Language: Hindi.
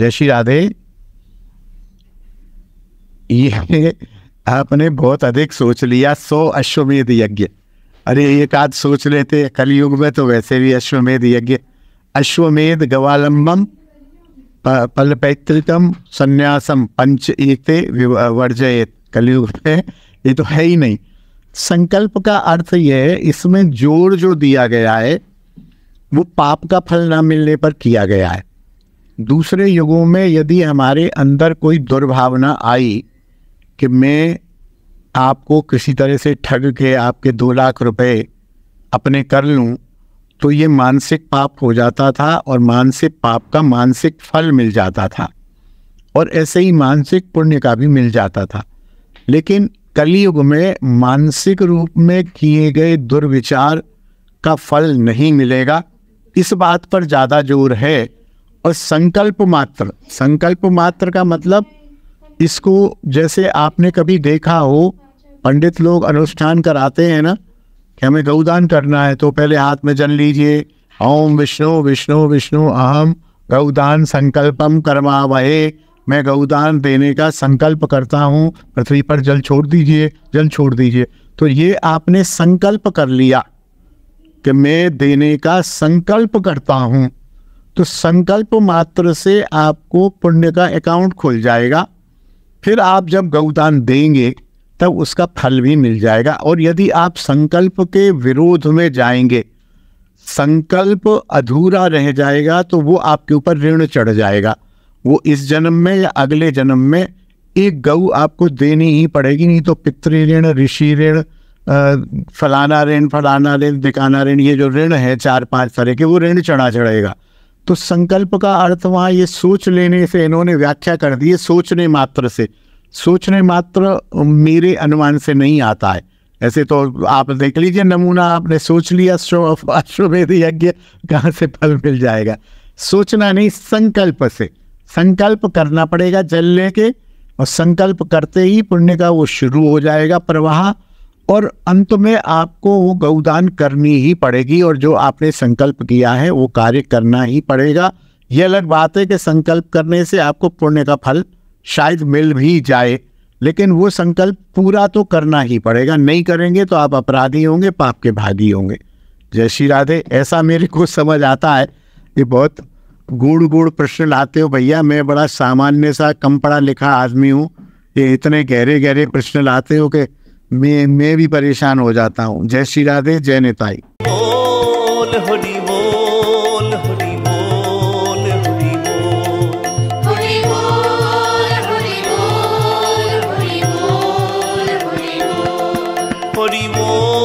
जय श्री राधे ये आपने बहुत अधिक सोच लिया सो अश्वमेध यज्ञ अरे एक आध सोच लेते कलयुग में तो वैसे भी अश्वमेध यज्ञ अश्वमेध गवालम्बम पैतृकम संन्यासम पंच एक वर्जयत कलयुग में ये तो है ही नहीं संकल्प का अर्थ यह है इसमें जोर जो दिया गया है वो पाप का फल ना मिलने पर किया गया है दूसरे युगों में यदि हमारे अंदर कोई दुर्भावना आई कि मैं आपको किसी तरह से ठग के आपके दो लाख रुपए अपने कर लूं तो ये मानसिक पाप हो जाता था और मानसिक पाप का मानसिक फल मिल जाता था और ऐसे ही मानसिक पुण्य का भी मिल जाता था लेकिन कलयुग में मानसिक रूप में किए गए दुर्विचार का फल नहीं मिलेगा इस बात पर ज़्यादा जोर है और संकल्प मात्र संकल्प मात्र का मतलब इसको जैसे आपने कभी देखा हो पंडित लोग अनुष्ठान कराते हैं ना कि हमें गौदान करना है तो पहले हाथ में जल लीजिए ओम विष्णु विष्णु विष्णु अहम गौदान संकल्पम कर्मा वह मैं गौदान देने का संकल्प करता हूँ पृथ्वी पर जल छोड़ दीजिए जल छोड़ दीजिए तो ये आपने संकल्प कर लिया कि मैं देने का संकल्प करता हूँ तो संकल्प मात्र से आपको पुण्य का अकाउंट खुल जाएगा फिर आप जब गौदान देंगे तब उसका फल भी मिल जाएगा और यदि आप संकल्प के विरोध में जाएंगे संकल्प अधूरा रह जाएगा तो वो आपके ऊपर ऋण चढ़ जाएगा वो इस जन्म में या अगले जन्म में एक गऊ आपको देनी ही पड़ेगी नहीं तो पितृ ऋण ऋषि ऋण फलाना ऋण फलाना ऋण दिकाना ऋण ये जो ऋण है चार पांच तरह के वो ऋण चढ़ा चढ़ेगा तो संकल्प का अर्थ वहाँ ये सोच लेने से इन्होंने व्याख्या कर दी है सोचने मात्र से सोचने मात्र मेरे अनुमान से नहीं आता है ऐसे तो आप देख लीजिए नमूना आपने सोच लिया अश्वमेध यज्ञ कहाँ से फल मिल जाएगा सोचना नहीं संकल्प से संकल्प करना पड़ेगा जल लेके और संकल्प करते ही पुण्य का वो शुरू हो जाएगा प्रवाह और अंत में आपको वो गौदान करनी ही पड़ेगी और जो आपने संकल्प किया है वो कार्य करना ही पड़ेगा ये अलग बात है कि संकल्प करने से आपको पुण्य का फल शायद मिल भी जाए लेकिन वो संकल्प पूरा तो करना ही पड़ेगा नहीं करेंगे तो आप अपराधी होंगे पाप के भागी होंगे जय श्री राधे ऐसा मेरे को समझ आता है ये बहुत गुड़ गुड़ प्रश्न लाते हो भैया मैं बड़ा सामान्य सा कम पढ़ा लिखा आदमी हूँ ये इतने गहरे गहरे प्रश्न लाते हो कि मैं मैं भी परेशान हो जाता हूँ जय श्री राधे जय नेताई बोल